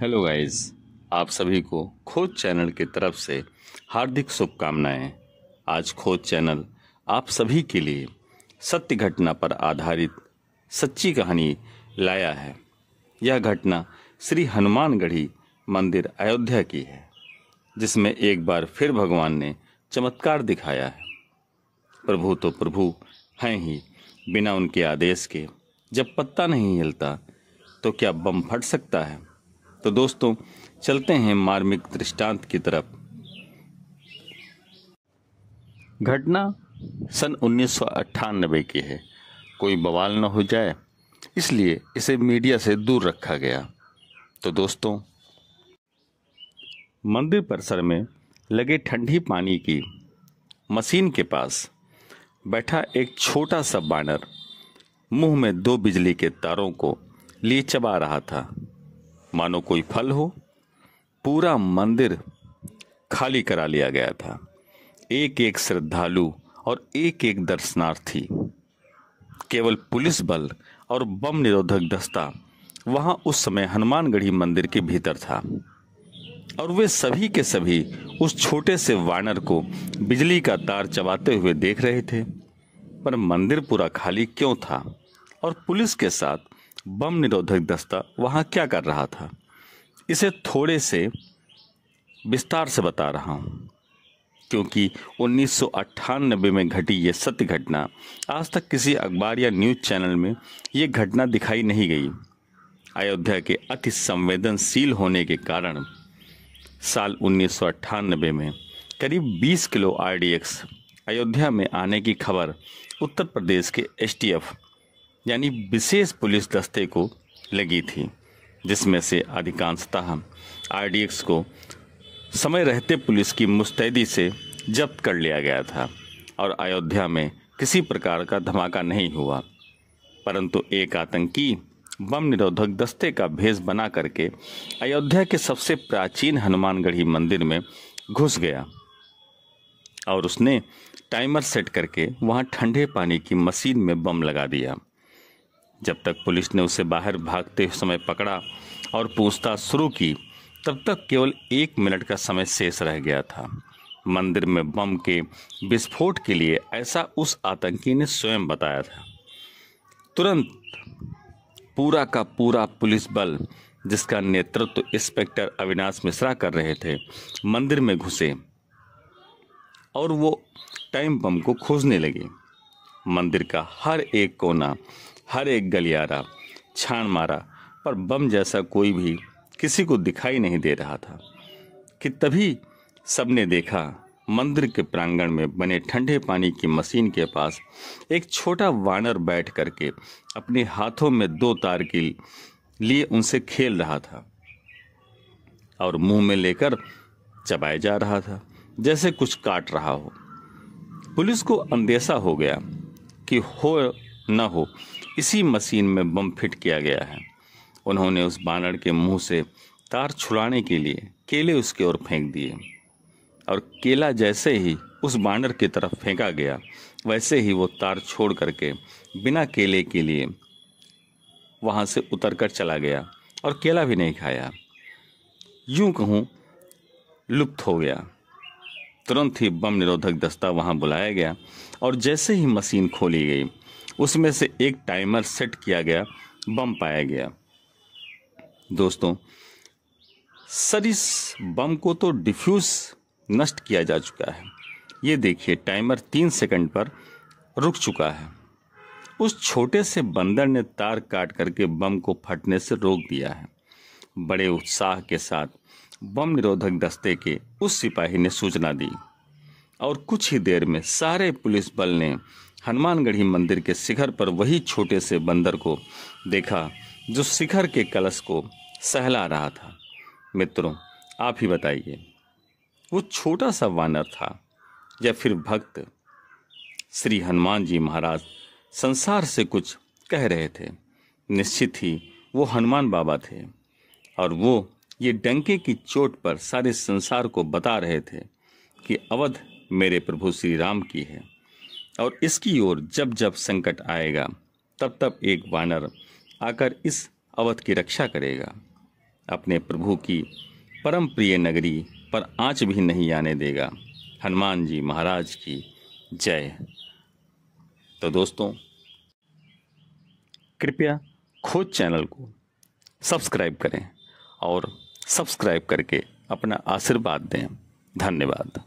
hello guys आप सभी को खोज चैनल की तरफ से हार्दिक शुभकामनाएं आज खोज चैनल आप सभी के लिए सत्य घटना पर आधारित सच्ची कहानी लाया है यह घटना श्री हनुमानगढ़ी मंदिर अयोध्या की है जिसमें एक बार फिर भगवान ने चमत्कार दिखाया है प्रभु तो प्रभु हैं ही बिना उनके आदेश के जब पत्ता नहीं हिलता तो क्या बम फट सकता है तो दोस्तों चलते हैं मार्मिक दृष्टांत की तरफ घटना सन उन्नीस की है कोई बवाल न हो जाए इसलिए इसे मीडिया से दूर रखा गया तो दोस्तों मंदिर परिसर में लगे ठंडी पानी की मशीन के पास बैठा एक छोटा सा बानर मुंह में दो बिजली के तारों को लिए चबा रहा था मानो कोई फल हो पूरा मंदिर खाली करा लिया गया था एक एक श्रद्धालु और एक एक दर्शनार्थी केवल पुलिस बल और बम निरोधक दस्ता वहां उस समय हनुमानगढ़ी मंदिर के भीतर था और वे सभी के सभी उस छोटे से वानर को बिजली का तार चबाते हुए देख रहे थे पर मंदिर पूरा खाली क्यों था और पुलिस के साथ बम निरोधक दस्ता वहाँ क्या कर रहा था इसे थोड़े से विस्तार से बता रहा हूँ क्योंकि उन्नीस में घटी ये सत्य घटना आज तक किसी अखबार या न्यूज़ चैनल में ये घटना दिखाई नहीं गई अयोध्या के अति संवेदनशील होने के कारण साल उन्नीस में करीब 20 किलो आरडीएक्स अयोध्या में आने की खबर उत्तर प्रदेश के एसटीएफ यानी विशेष पुलिस दस्ते को लगी थी जिसमें से अधिकांशतः आरडीएक्स को समय रहते पुलिस की मुस्तैदी से जब्त कर लिया गया था और अयोध्या में किसी प्रकार का धमाका नहीं हुआ परंतु एक आतंकी बम निरोधक दस्ते का भेज बना करके अयोध्या के सबसे प्राचीन हनुमानगढ़ी मंदिर में घुस गया और उसने टाइमर सेट करके वहाँ ठंडे पानी की मशीन में बम लगा दिया जब तक पुलिस ने उसे बाहर भागते समय पकड़ा और पूछताछ शुरू की तब तक केवल एक मिनट का समय शेष रह गया था मंदिर में बम के विस्फोट के लिए ऐसा उस आतंकी ने स्वयं बताया था तुरंत पूरा का पूरा पुलिस बल जिसका नेतृत्व इंस्पेक्टर अविनाश मिश्रा कर रहे थे मंदिर में घुसे और वो टाइम बम को खोजने लगे मंदिर का हर एक कोना हर एक गलियारा छान मारा पर बम जैसा कोई भी किसी को दिखाई नहीं दे रहा था कि तभी सबने देखा मंदिर के प्रांगण में बने ठंडे पानी की मशीन के पास एक छोटा वानर बैठ करके अपने हाथों में दो तार के लिए उनसे खेल रहा था और मुंह में लेकर चबाया जा रहा था जैसे कुछ काट रहा हो पुलिस को अंदेशा हो गया कि हो न हो इसी मशीन में बम फिट किया गया है उन्होंने उस बानर के मुंह से तार छुड़ाने के लिए केले उसके ओर फेंक दिए और केला जैसे ही उस बानर की तरफ फेंका गया वैसे ही वो तार छोड़ करके बिना केले के लिए वहाँ से उतर कर चला गया और केला भी नहीं खाया यूं कहूँ लुप्त हो गया तुरंत ही बम निरोधक दस्ता वहाँ बुलाया गया और जैसे ही मशीन खोली गई उसमें से एक टाइमर सेट किया गया बम पाया गया दोस्तों सर इस बम को तो डिफ्यूज़ नष्ट किया जा चुका है ये देखिए टाइमर तीन सेकंड पर रुक चुका है उस छोटे से बंदर ने तार काट करके बम को फटने से रोक दिया है बड़े उत्साह के साथ बम निरोधक दस्ते के उस सिपाही ने सूचना दी और कुछ ही देर में सारे पुलिस बल ने हनुमानगढ़ी मंदिर के शिखर पर वही छोटे से बंदर को देखा जो शिखर के कलश को सहला रहा था मित्रों आप ही बताइए वो छोटा सा वानर था या फिर भक्त श्री हनुमान जी महाराज संसार से कुछ कह रहे थे निश्चित ही वो हनुमान बाबा थे और वो ये डंके की चोट पर सारे संसार को बता रहे थे कि अवध मेरे प्रभु श्री राम की है और इसकी ओर जब जब संकट आएगा तब तब एक वानर आकर इस अवध की रक्षा करेगा अपने प्रभु की परम प्रिय नगरी पर आँच भी नहीं आने देगा हनुमान जी महाराज की जय तो दोस्तों कृपया खोज चैनल को सब्सक्राइब करें और सब्सक्राइब करके अपना आशीर्वाद दें धन्यवाद